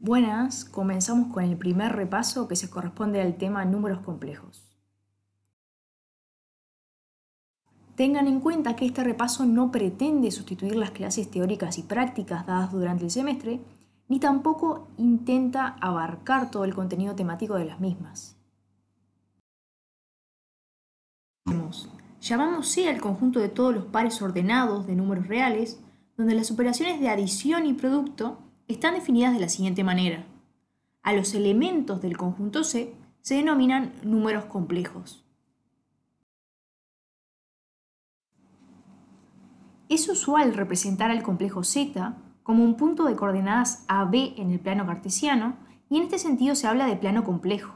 Buenas, comenzamos con el primer repaso que se corresponde al tema números complejos. Tengan en cuenta que este repaso no pretende sustituir las clases teóricas y prácticas dadas durante el semestre, ni tampoco intenta abarcar todo el contenido temático de las mismas. Llamamos C al conjunto de todos los pares ordenados de números reales, donde las operaciones de adición y producto están definidas de la siguiente manera. A los elementos del conjunto C se denominan números complejos. Es usual representar al complejo Z como un punto de coordenadas AB en el plano cartesiano y en este sentido se habla de plano complejo.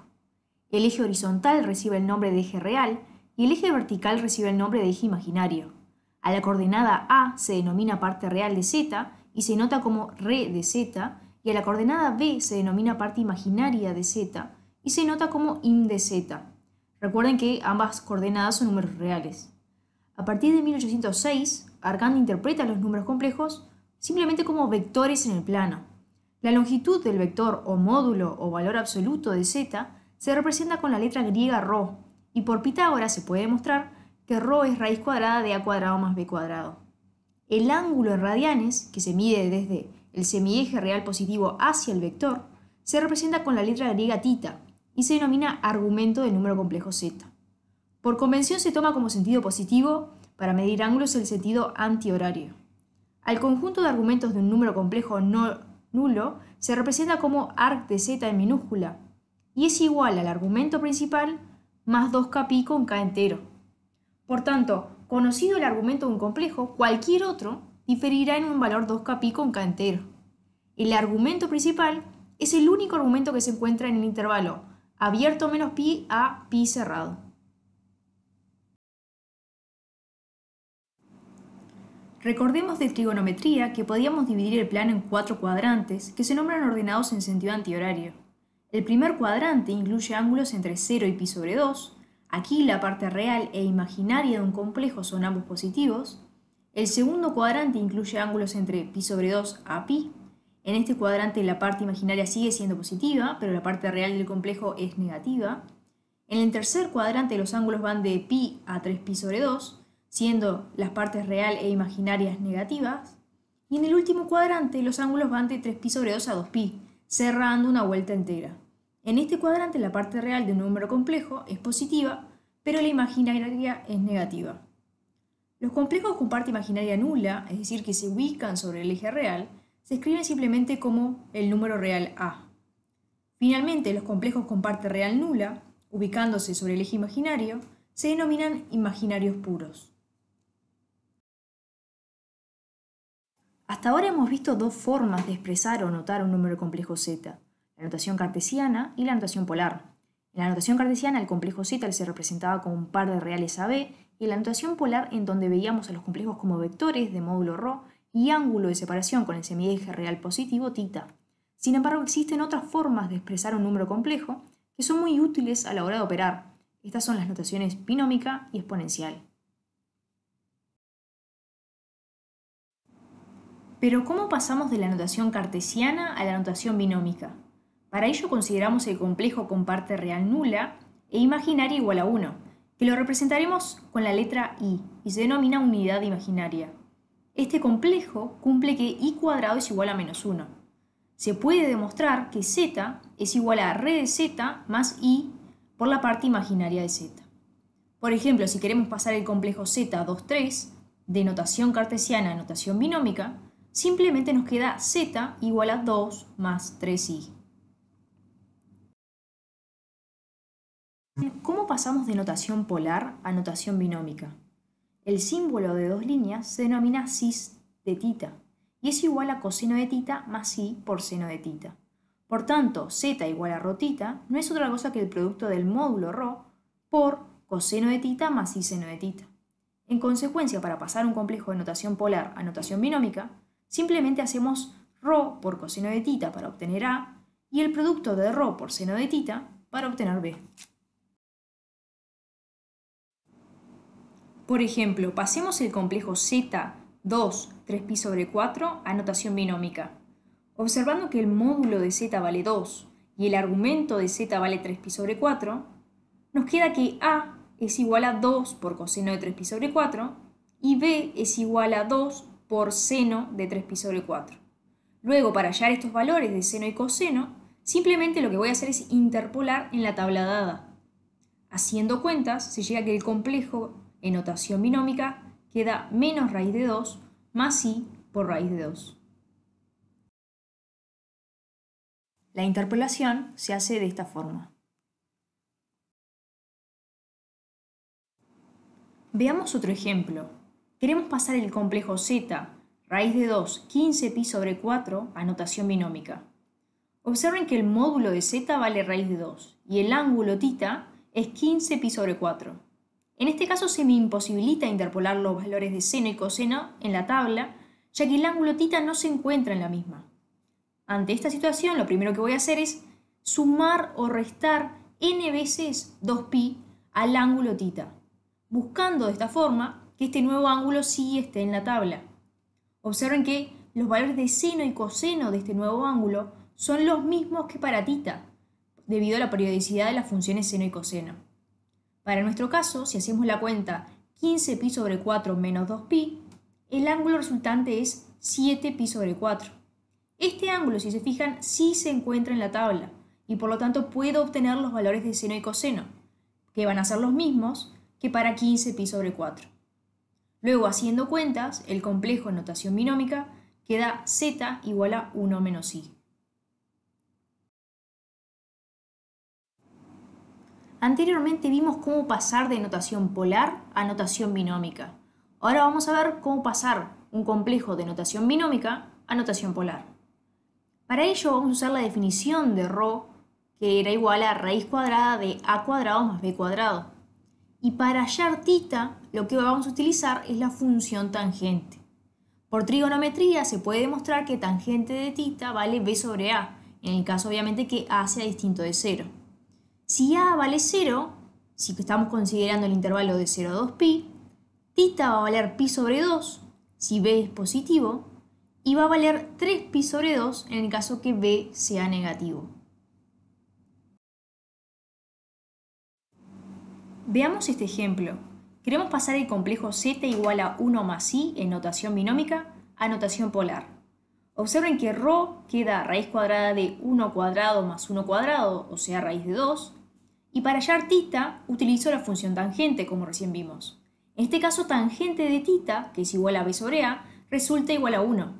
El eje horizontal recibe el nombre de eje real y el eje vertical recibe el nombre de eje imaginario. A la coordenada A se denomina parte real de Z y se nota como re de z, y a la coordenada b se denomina parte imaginaria de z y se nota como im de z. Recuerden que ambas coordenadas son números reales. A partir de 1806, Argand interpreta los números complejos simplemente como vectores en el plano. La longitud del vector o módulo o valor absoluto de z se representa con la letra griega ρ, y por Pitágoras se puede demostrar que ρ es raíz cuadrada de a cuadrado más b cuadrado el ángulo en radianes, que se mide desde el semieje real positivo hacia el vector, se representa con la letra griega tita y se denomina argumento del número complejo z. Por convención se toma como sentido positivo para medir ángulos el sentido antihorario. Al conjunto de argumentos de un número complejo no nulo se representa como arc de z en minúscula y es igual al argumento principal más 2 k con k entero. Por tanto, Conocido el argumento de un complejo, cualquier otro diferirá en un valor 2 kpi con K entero. El argumento principal es el único argumento que se encuentra en el intervalo abierto menos pi a pi cerrado. Recordemos de trigonometría que podíamos dividir el plano en cuatro cuadrantes que se nombran ordenados en sentido antihorario. El primer cuadrante incluye ángulos entre 0 y pi sobre 2, Aquí la parte real e imaginaria de un complejo son ambos positivos. El segundo cuadrante incluye ángulos entre pi sobre 2 a pi. En este cuadrante la parte imaginaria sigue siendo positiva, pero la parte real del complejo es negativa. En el tercer cuadrante los ángulos van de pi a 3pi sobre 2, siendo las partes real e imaginarias negativas. Y en el último cuadrante los ángulos van de 3pi sobre 2 a 2pi, cerrando una vuelta entera. En este cuadrante la parte real de un número complejo es positiva, pero la imaginaria es negativa. Los complejos con parte imaginaria nula, es decir, que se ubican sobre el eje real, se escriben simplemente como el número real A. Finalmente, los complejos con parte real nula, ubicándose sobre el eje imaginario, se denominan imaginarios puros. Hasta ahora hemos visto dos formas de expresar o notar un número complejo z la notación cartesiana y la notación polar. En la notación cartesiana el complejo Z se representaba como un par de reales AB y en la notación polar en donde veíamos a los complejos como vectores de módulo ρ y ángulo de separación con el semieje real positivo θ. Sin embargo, existen otras formas de expresar un número complejo que son muy útiles a la hora de operar. Estas son las notaciones binómica y exponencial. Pero ¿cómo pasamos de la notación cartesiana a la notación binómica? Para ello consideramos el complejo con parte real nula e imaginaria igual a 1, que lo representaremos con la letra i y se denomina unidad imaginaria. Este complejo cumple que i cuadrado es igual a menos 1. Se puede demostrar que z es igual a re de z más i por la parte imaginaria de z. Por ejemplo, si queremos pasar el complejo z 2, 3, de notación cartesiana a notación binómica, simplemente nos queda z igual a 2 más 3i. ¿Cómo pasamos de notación polar a notación binómica? El símbolo de dos líneas se denomina cis de tita y es igual a coseno de tita más i por seno de tita. Por tanto, z igual a rho tita no es otra cosa que el producto del módulo ro por coseno de tita más i seno de tita. En consecuencia, para pasar un complejo de notación polar a notación binómica, simplemente hacemos ro por coseno de tita para obtener a y el producto de ro por seno de tita para obtener b. Por ejemplo, pasemos el complejo Z, 2, 3 pi sobre 4 a notación binómica. Observando que el módulo de Z vale 2 y el argumento de Z vale 3 pi sobre 4, nos queda que A es igual a 2 por coseno de 3 pi sobre 4 y B es igual a 2 por seno de 3 pi sobre 4. Luego, para hallar estos valores de seno y coseno, simplemente lo que voy a hacer es interpolar en la tabla dada. Haciendo cuentas, se llega a que el complejo en notación binómica queda menos raíz de 2 más i por raíz de 2. La interpolación se hace de esta forma. Veamos otro ejemplo. Queremos pasar el complejo z, raíz de 2, 15pi sobre 4, a notación binómica. Observen que el módulo de z vale raíz de 2 y el ángulo tita es 15pi sobre 4. En este caso se me imposibilita interpolar los valores de seno y coseno en la tabla, ya que el ángulo tita no se encuentra en la misma. Ante esta situación, lo primero que voy a hacer es sumar o restar n veces 2pi al ángulo tita, buscando de esta forma que este nuevo ángulo sí esté en la tabla. Observen que los valores de seno y coseno de este nuevo ángulo son los mismos que para tita, debido a la periodicidad de las funciones seno y coseno. Para nuestro caso, si hacemos la cuenta 15 pi sobre 4 menos 2pi, el ángulo resultante es 7 pi sobre 4. Este ángulo, si se fijan, sí se encuentra en la tabla y por lo tanto puedo obtener los valores de seno y coseno, que van a ser los mismos que para 15 pi sobre 4. Luego, haciendo cuentas, el complejo en notación binómica queda z igual a 1 menos i. Anteriormente vimos cómo pasar de notación polar a notación binómica. Ahora vamos a ver cómo pasar un complejo de notación binómica a notación polar. Para ello vamos a usar la definición de ρ, que era igual a raíz cuadrada de a cuadrado más b cuadrado. Y para hallar tita lo que vamos a utilizar es la función tangente. Por trigonometría se puede demostrar que tangente de tita vale b sobre a, en el caso obviamente que a sea distinto de 0. Si A vale 0, si estamos considerando el intervalo de 0 a 2pi, tita va a valer pi sobre 2 si b es positivo y va a valer 3pi sobre 2 en el caso que b sea negativo. Veamos este ejemplo. Queremos pasar el complejo z igual a 1 más i en notación binómica a notación polar. Observen que ρ queda raíz cuadrada de 1 cuadrado más 1 cuadrado, o sea raíz de 2, y para hallar tita utilizo la función tangente, como recién vimos. En este caso, tangente de tita, que es igual a b sobre a, resulta igual a 1.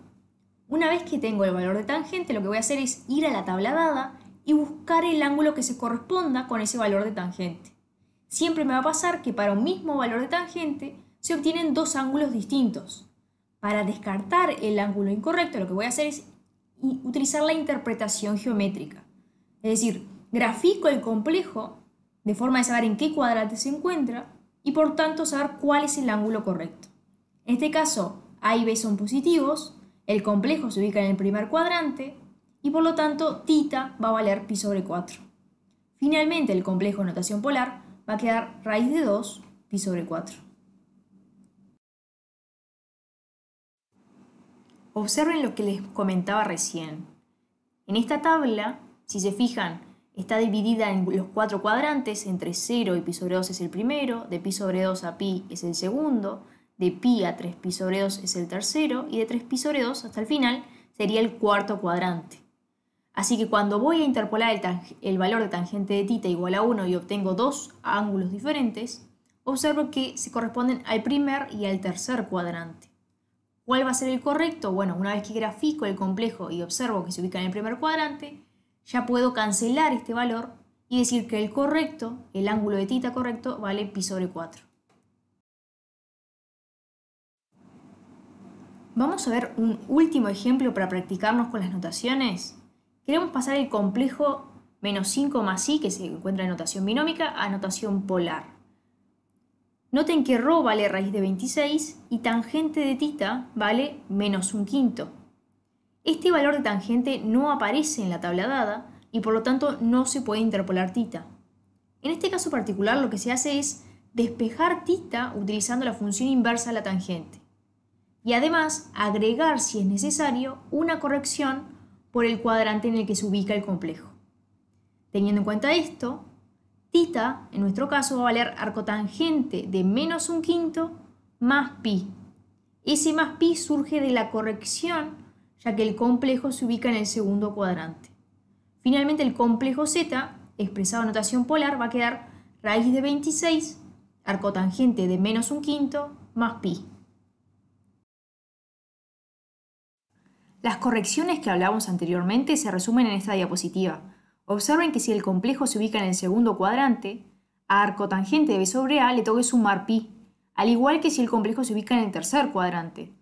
Una vez que tengo el valor de tangente, lo que voy a hacer es ir a la tabla dada y buscar el ángulo que se corresponda con ese valor de tangente. Siempre me va a pasar que para un mismo valor de tangente se obtienen dos ángulos distintos. Para descartar el ángulo incorrecto, lo que voy a hacer es utilizar la interpretación geométrica. Es decir, grafico el complejo de forma de saber en qué cuadrante se encuentra y por tanto saber cuál es el ángulo correcto. En este caso, A y B son positivos, el complejo se ubica en el primer cuadrante y por lo tanto tita va a valer pi sobre 4. Finalmente, el complejo de notación polar va a quedar raíz de 2 pi sobre 4. Observen lo que les comentaba recién. En esta tabla, si se fijan, Está dividida en los cuatro cuadrantes, entre 0 y pi sobre 2 es el primero, de pi sobre 2 a pi es el segundo, de pi a 3 pi sobre 2 es el tercero y de 3 pi sobre 2 hasta el final sería el cuarto cuadrante. Así que cuando voy a interpolar el, valor de tangente de tita igual a 1 y obtengo dos ángulos diferentes, observo que se corresponden al primer y al tercer cuadrante. ¿Cuál va a ser el correcto? Bueno, una vez que grafico el complejo y observo que se ubica en el primer cuadrante, ya puedo cancelar este valor y decir que el correcto, el ángulo de tita correcto, vale pi sobre 4. Vamos a ver un último ejemplo para practicarnos con las notaciones. Queremos pasar el complejo menos 5 más i, que se encuentra en notación binómica, a notación polar. Noten que ρ vale raíz de 26 y tangente de tita vale menos un quinto. Este valor de tangente no aparece en la tabla dada y por lo tanto no se puede interpolar tita. En este caso particular lo que se hace es despejar tita utilizando la función inversa de la tangente y además agregar, si es necesario, una corrección por el cuadrante en el que se ubica el complejo. Teniendo en cuenta esto, tita, en nuestro caso, va a valer arco tangente de menos un quinto más pi. Ese más pi surge de la corrección ya que el complejo se ubica en el segundo cuadrante. Finalmente el complejo Z, expresado en notación polar, va a quedar raíz de 26, arcotangente de menos un quinto, más pi. Las correcciones que hablábamos anteriormente se resumen en esta diapositiva. Observen que si el complejo se ubica en el segundo cuadrante, a arcotangente de B sobre A le toque sumar pi, al igual que si el complejo se ubica en el tercer cuadrante,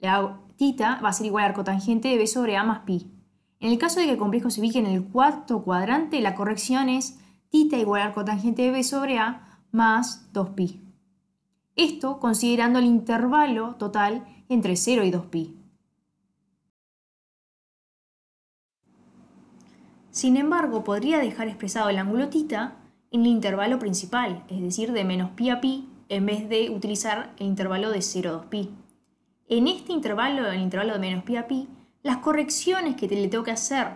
la tita va a ser igual a cotangente de B sobre A más pi. En el caso de que el complejo se ubique en el cuarto cuadrante, la corrección es tita igual a cotangente de B sobre A más 2pi. Esto considerando el intervalo total entre 0 y 2pi. Sin embargo, podría dejar expresado el ángulo tita en el intervalo principal, es decir, de menos pi a pi, en vez de utilizar el intervalo de 0 a 2pi en este intervalo, en el intervalo de menos pi a pi, las correcciones que le tengo que hacer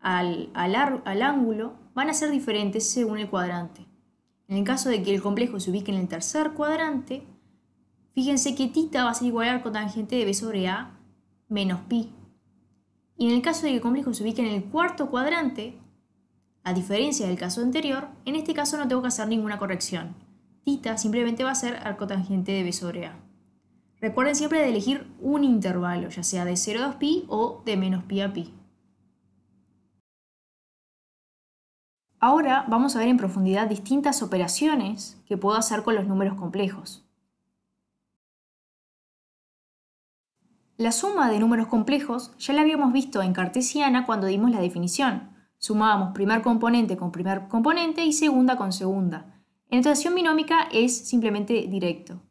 al, ángulo van a ser diferentes según el cuadrante. En el caso de que el complejo se ubique en el tercer cuadrante, fíjense que tita va a ser igual a cotangente de b sobre a menos pi. Y en el caso de que el complejo se ubique en el cuarto cuadrante, a diferencia del caso anterior, en este caso no tengo que hacer ninguna corrección. Tita simplemente va a ser arcotangente de b sobre a. Recuerden siempre de elegir un intervalo, ya sea de 0 a 2pi o de menos pi a pi. Ahora vamos a ver en profundidad distintas operaciones que puedo hacer con los números complejos. La suma de números complejos ya la habíamos visto en cartesiana cuando dimos la definición. Sumábamos primer componente con primer componente y segunda con segunda. En notación binómica es simplemente directo.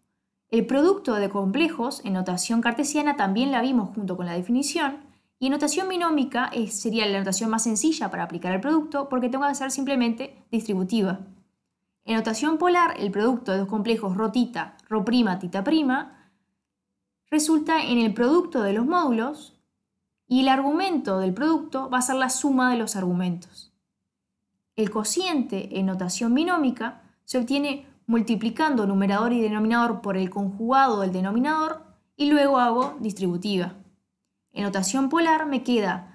El producto de complejos en notación cartesiana también la vimos junto con la definición, y en notación binómica eh, sería la notación más sencilla para aplicar el producto porque tengo que ser simplemente distributiva. En notación polar, el producto de los complejos rotita, prima tita prima, resulta en el producto de los módulos y el argumento del producto va a ser la suma de los argumentos. El cociente en notación binómica se obtiene multiplicando numerador y denominador por el conjugado del denominador y luego hago distributiva. En notación polar me queda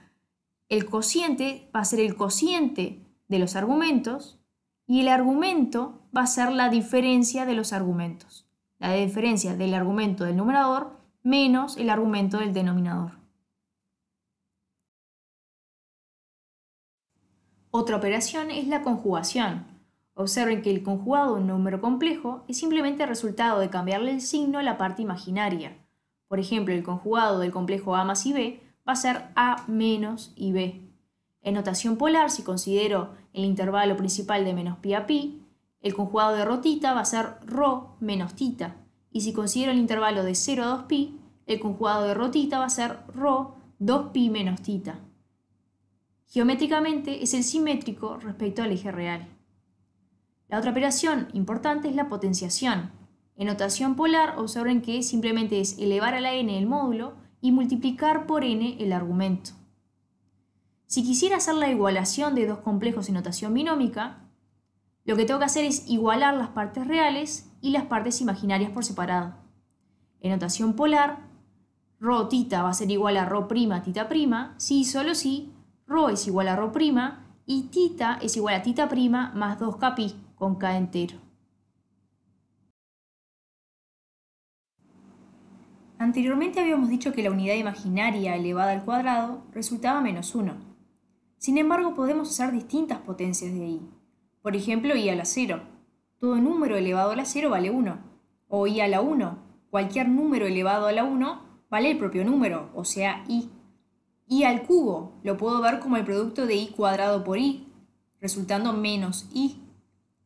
el cociente va a ser el cociente de los argumentos y el argumento va a ser la diferencia de los argumentos. La diferencia del argumento del numerador menos el argumento del denominador. Otra operación es la conjugación, Observen que el conjugado de un número complejo es simplemente el resultado de cambiarle el signo a la parte imaginaria. Por ejemplo, el conjugado del complejo A más IB va a ser A menos IB. En notación polar, si considero el intervalo principal de menos pi a pi, el conjugado de rotita va a ser ro menos tita. Y si considero el intervalo de 0 a 2pi, el conjugado de rotita va a ser ro 2pi menos tita. Geométricamente es el simétrico respecto al eje real. La otra operación importante es la potenciación. En notación polar observen que simplemente es elevar a la n el módulo y multiplicar por n el argumento. Si quisiera hacer la igualación de dos complejos en notación binómica, lo que tengo que hacer es igualar las partes reales y las partes imaginarias por separado. En notación polar, ρθ tita va a ser igual a ro prima tita prima, si y solo si ro es igual a ro prima y tita es igual a tita prima más 2 capi, con k entero. Anteriormente habíamos dicho que la unidad imaginaria elevada al cuadrado resultaba menos 1. Sin embargo, podemos usar distintas potencias de i. Por ejemplo, i a la 0. Todo número elevado a la 0 vale 1. O i a la 1. Cualquier número elevado a la 1 vale el propio número, o sea, i. i al cubo lo puedo ver como el producto de i cuadrado por i, resultando menos i.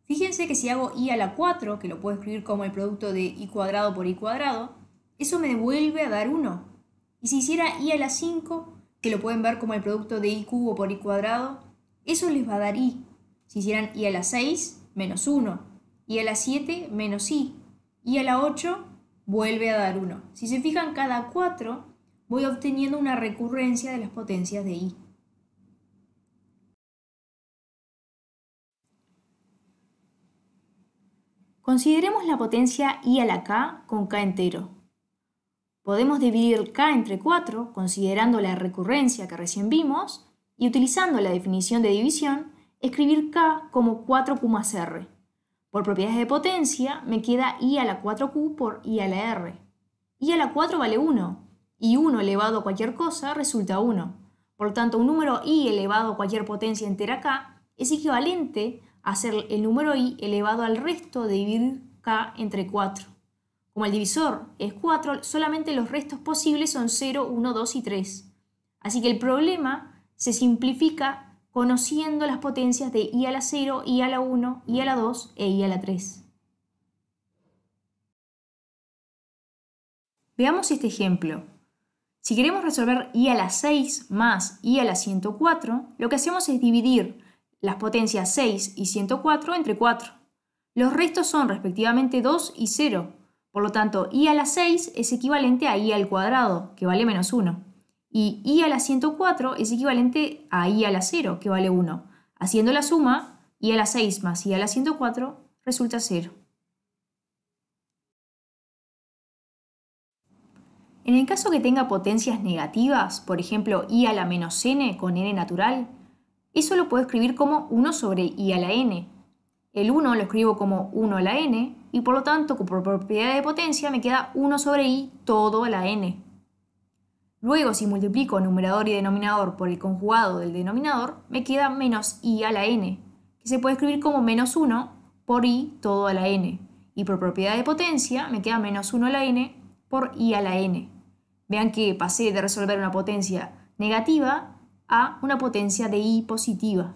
Fíjense que si hago i a la 4, que lo puedo escribir como el producto de i cuadrado por i cuadrado, eso me devuelve a dar 1. Y si hiciera i a la 5, que lo pueden ver como el producto de i cubo por i cuadrado, eso les va a dar i. Si hicieran i a la 6, menos 1. i a la 7, menos i. i a la 8, vuelve a dar 1. Si se fijan, cada 4 voy obteniendo una recurrencia de las potencias de i. Consideremos la potencia i a la k con k entero. Podemos dividir k entre 4 considerando la recurrencia que recién vimos y utilizando la definición de división, escribir k como 4q más r. Por propiedades de potencia me queda i a la 4q por i a la r. i a la 4 vale 1 y 1 elevado a cualquier cosa resulta 1. Por tanto, un número i elevado a cualquier potencia entera k es equivalente a hacer el número i elevado al resto de dividir k entre 4. Como el divisor es 4, solamente los restos posibles son 0, 1, 2 y 3. Así que el problema se simplifica conociendo las potencias de i a la 0, i a la 1, i a la 2 e i a la 3. Veamos este ejemplo. Si queremos resolver i a la 6 más i a la 104, lo que hacemos es dividir las potencias 6 y 104 entre 4. Los restos son respectivamente 2 y 0, por lo tanto i a la 6 es equivalente a i al cuadrado, que vale menos 1, y i a la 104 es equivalente a i a la 0, que vale 1. Haciendo la suma, i a la 6 más i a la 104 resulta 0. En el caso que tenga potencias negativas, por ejemplo i a la menos n con n natural, eso lo puedo escribir como 1 sobre i a la n. El 1 lo escribo como 1 a la n y por lo tanto, por propiedad de potencia, me queda 1 sobre i todo a la n. Luego, si multiplico numerador y denominador por el conjugado del denominador, me queda menos i a la n, que se puede escribir como menos 1 por i todo a la n. Y por propiedad de potencia, me queda menos 1 a la n por i a la n. Vean que pasé de resolver una potencia negativa a una potencia de i positiva.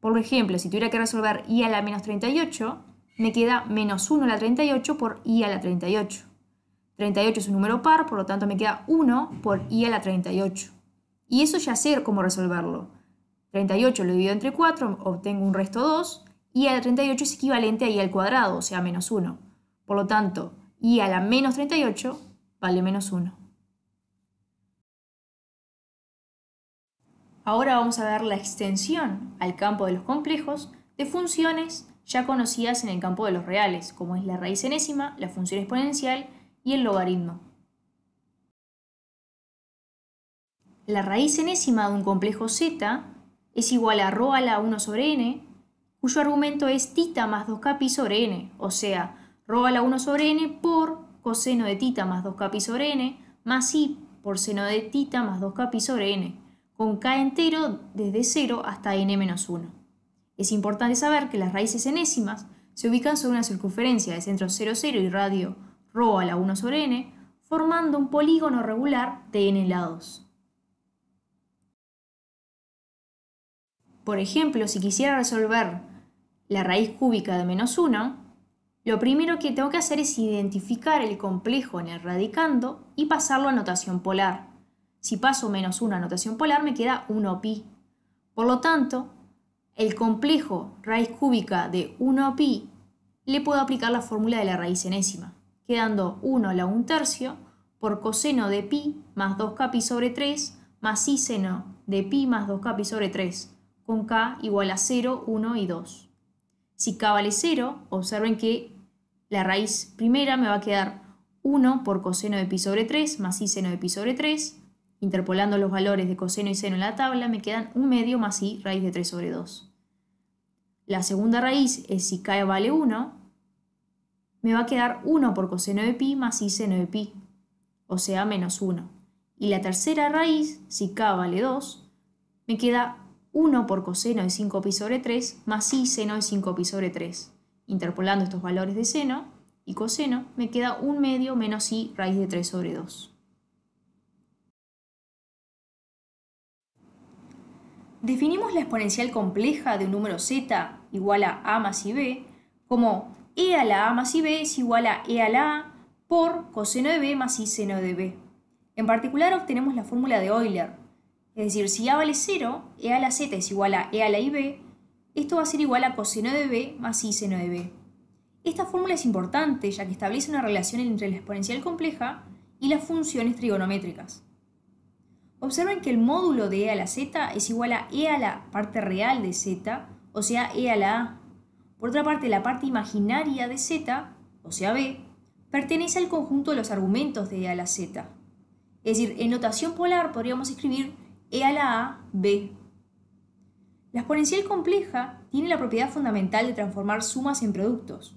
Por ejemplo, si tuviera que resolver i a la menos 38, me queda menos 1 a la 38 por i a la 38. 38 es un número par, por lo tanto me queda 1 por i a la 38. Y eso ya sé cómo resolverlo. 38 lo divido entre 4, obtengo un resto 2, y a la 38 es equivalente a i al cuadrado, o sea, menos 1. Por lo tanto, i a la menos 38 vale menos 1. Ahora vamos a ver la extensión al campo de los complejos de funciones ya conocidas en el campo de los reales, como es la raíz enésima, la función exponencial y el logaritmo. La raíz enésima de un complejo z es igual a ρ a la 1 sobre n, cuyo argumento es tita más 2capi sobre n, o sea, rho a la 1 sobre n por coseno de tita más 2capi sobre n, más i por seno de tita más 2capi sobre n con k entero desde 0 hasta n-1. Es importante saber que las raíces enésimas se ubican sobre una circunferencia de centro 0, 0 y radio ρ a la 1 sobre n, formando un polígono regular de n lados. Por ejemplo, si quisiera resolver la raíz cúbica de menos 1, lo primero que tengo que hacer es identificar el complejo en el radicando y pasarlo a notación polar. Si paso menos 1 a notación polar, me queda 1pi. Por lo tanto, el complejo raíz cúbica de 1pi le puedo aplicar la fórmula de la raíz enésima, quedando 1 a la 1 tercio por coseno de pi más 2k sobre 3 más i seno de pi más 2k sobre 3, con k igual a 0, 1 y 2. Si k vale 0, observen que la raíz primera me va a quedar 1 por coseno de pi sobre 3 más i seno de pi sobre 3, Interpolando los valores de coseno y seno en la tabla, me quedan 1 medio más i raíz de 3 sobre 2. La segunda raíz es si k vale 1, me va a quedar 1 por coseno de pi más i seno de pi, o sea, menos 1. Y la tercera raíz, si k vale 2, me queda 1 por coseno de 5 pi sobre 3 más i seno de 5 pi sobre 3. Interpolando estos valores de seno y coseno, me queda 1 medio menos i raíz de 3 sobre 2. Definimos la exponencial compleja de un número z igual a a más b como e a la a más b es igual a e a la a por coseno de b más i seno de b. En particular obtenemos la fórmula de Euler, es decir, si a vale 0, e a la z es igual a e a la b, esto va a ser igual a coseno de b más i seno de b. Esta fórmula es importante ya que establece una relación entre la exponencial compleja y las funciones trigonométricas. Observen que el módulo de E a la Z es igual a E a la parte real de Z, o sea, E a la A. Por otra parte, la parte imaginaria de Z, o sea, B, pertenece al conjunto de los argumentos de E a la Z. Es decir, en notación polar podríamos escribir E a la A, B. La exponencial compleja tiene la propiedad fundamental de transformar sumas en productos.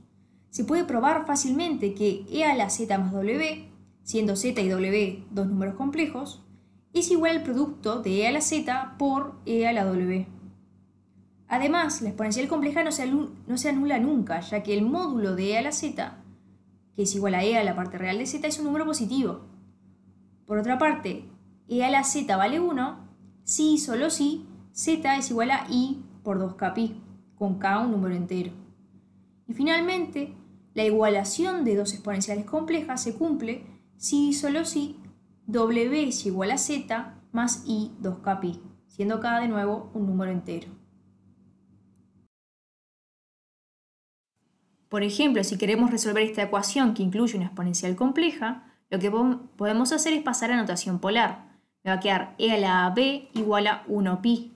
Se puede probar fácilmente que E a la Z más W, siendo Z y W dos números complejos, es igual al producto de E a la Z por E a la W. Además, la exponencial compleja no se, anula nunca, ya que el módulo de E a la Z, que es igual a E a la parte real de Z, es un número positivo. Por otra parte, E a la Z vale 1 si y solo si Z es igual a I por 2K con K un número entero. Y finalmente, la igualación de dos exponenciales complejas se cumple si y solo si W es igual a Z más I 2K pi, siendo K de nuevo un número entero. Por ejemplo, si queremos resolver esta ecuación que incluye una exponencial compleja, lo que podemos hacer es pasar a notación polar. Me va a quedar e a la b igual a 1pi.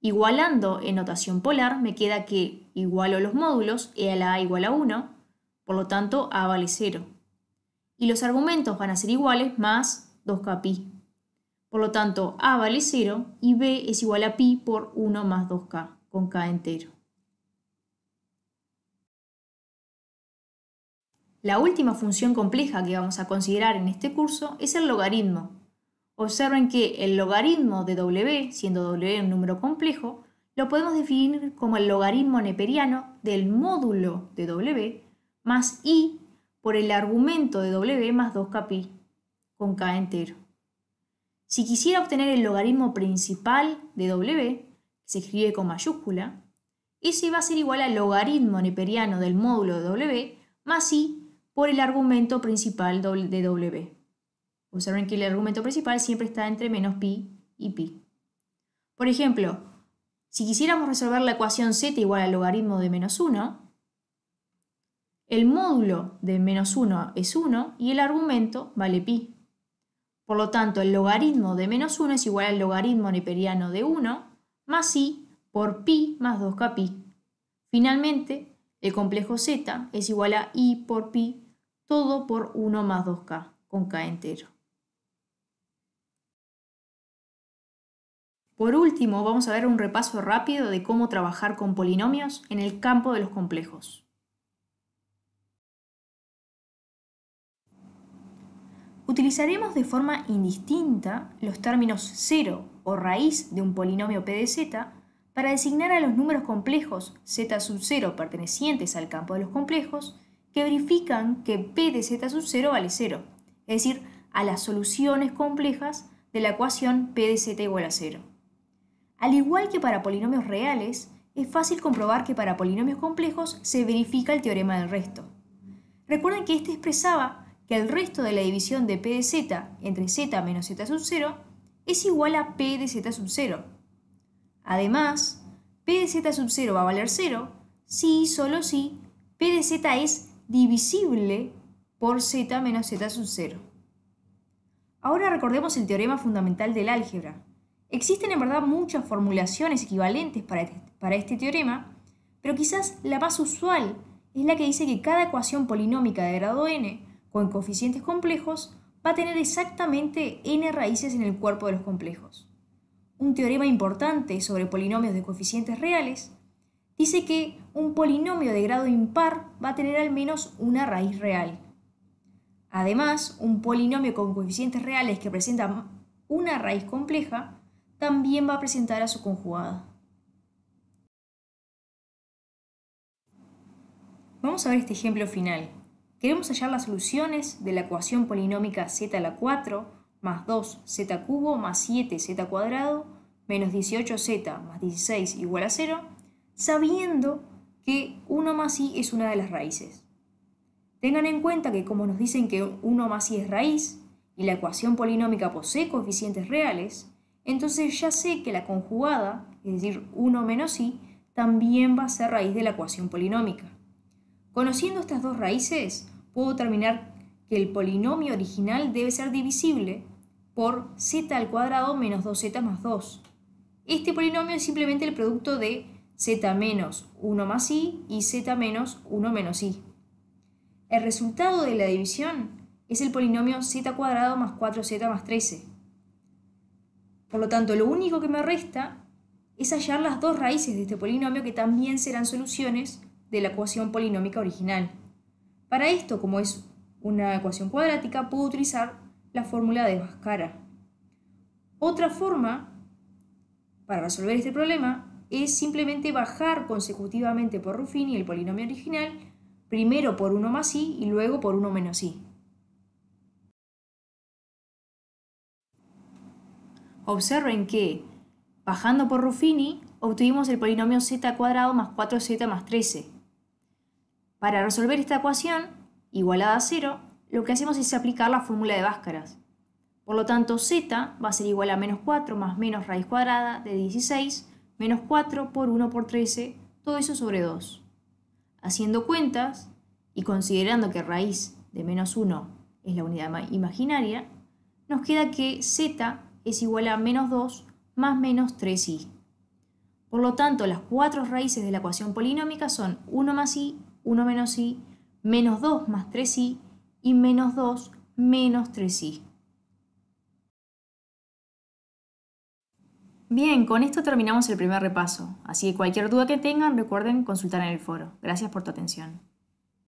Igualando en notación polar me queda que igualo los módulos, e a la a igual a 1, por lo tanto a vale 0 y los argumentos van a ser iguales más 2K Por lo tanto, A vale 0 y B es igual a pi por 1 más 2K, con K entero. La última función compleja que vamos a considerar en este curso es el logaritmo. Observen que el logaritmo de W, siendo W un número complejo, lo podemos definir como el logaritmo neperiano del módulo de W más i por el argumento de W más 2 kpi con k entero. Si quisiera obtener el logaritmo principal de W, que se escribe con mayúscula, ese va a ser igual al logaritmo neperiano del módulo de W más i por el argumento principal de W. Observen que el argumento principal siempre está entre menos pi y pi. Por ejemplo, si quisiéramos resolver la ecuación z igual al logaritmo de menos 1, el módulo de menos 1 es 1 y el argumento vale pi. Por lo tanto, el logaritmo de menos 1 es igual al logaritmo neperiano de 1 más i por pi más 2k Finalmente, el complejo z es igual a i por pi todo por 1 más 2k, con k entero. Por último, vamos a ver un repaso rápido de cómo trabajar con polinomios en el campo de los complejos. utilizaremos de forma indistinta los términos cero o raíz de un polinomio p de z para designar a los números complejos z sub 0 pertenecientes al campo de los complejos que verifican que p de z sub 0 vale 0, es decir, a las soluciones complejas de la ecuación p de z igual a 0. Al igual que para polinomios reales, es fácil comprobar que para polinomios complejos se verifica el teorema del resto. Recuerden que este expresaba el resto de la división de P de Z entre Z menos Z sub 0 es igual a P de Z sub 0. Además, P de Z sub 0 va a valer 0 si y solo si P de Z es divisible por Z menos Z sub 0. Ahora recordemos el teorema fundamental del álgebra. Existen en verdad muchas formulaciones equivalentes este, para este teorema, pero quizás la más usual es la que dice que cada ecuación polinómica de grado n con coeficientes complejos va a tener exactamente n raíces en el cuerpo de los complejos. Un teorema importante sobre polinomios de coeficientes reales dice que un polinomio de grado impar va a tener al menos una raíz real. Además, un polinomio con coeficientes reales que presenta una raíz compleja también va a presentar a su conjugada. Vamos a ver este ejemplo final. Queremos hallar las soluciones de la ecuación polinómica z a la 4 más 2z cubo más 7z cuadrado menos 18z más 16 igual a 0, sabiendo que 1 más i es una de las raíces. Tengan en cuenta que como nos dicen que 1 más i es raíz y la ecuación polinómica posee coeficientes reales, entonces ya sé que la conjugada, es decir, 1 menos i, también va a ser raíz de la ecuación polinómica. Conociendo estas dos raíces, puedo determinar que el polinomio original debe ser divisible por z al cuadrado menos 2z más 2. Este polinomio es simplemente el producto de z menos 1 más i y z menos 1 menos i. El resultado de la división es el polinomio z cuadrado más 4z más 13. Por lo tanto, lo único que me resta es hallar las dos raíces de este polinomio que también serán soluciones de la ecuación polinómica original. Para esto, como es una ecuación cuadrática, puedo utilizar la fórmula de Bhaskara. Otra forma para resolver este problema es simplemente bajar consecutivamente por Ruffini el polinomio original, primero por 1 más i y luego por 1 menos i. Observen que, bajando por Ruffini, obtuvimos el polinomio z cuadrado más 4z más 13, para resolver esta ecuación, igualada a cero, lo que hacemos es aplicar la fórmula de Váscaras. Por lo tanto, z va a ser igual a menos 4 más menos raíz cuadrada de 16 menos 4 por 1 por 13, todo eso sobre 2. Haciendo cuentas y considerando que raíz de menos 1 es la unidad imaginaria, nos queda que z es igual a menos 2 más menos 3i. Por lo tanto, las cuatro raíces de la ecuación polinómica son 1 más i 1 menos i, menos 2 más 3i y menos 2 menos 3i. Bien, con esto terminamos el primer repaso, así que cualquier duda que tengan recuerden consultar en el foro. Gracias por tu atención.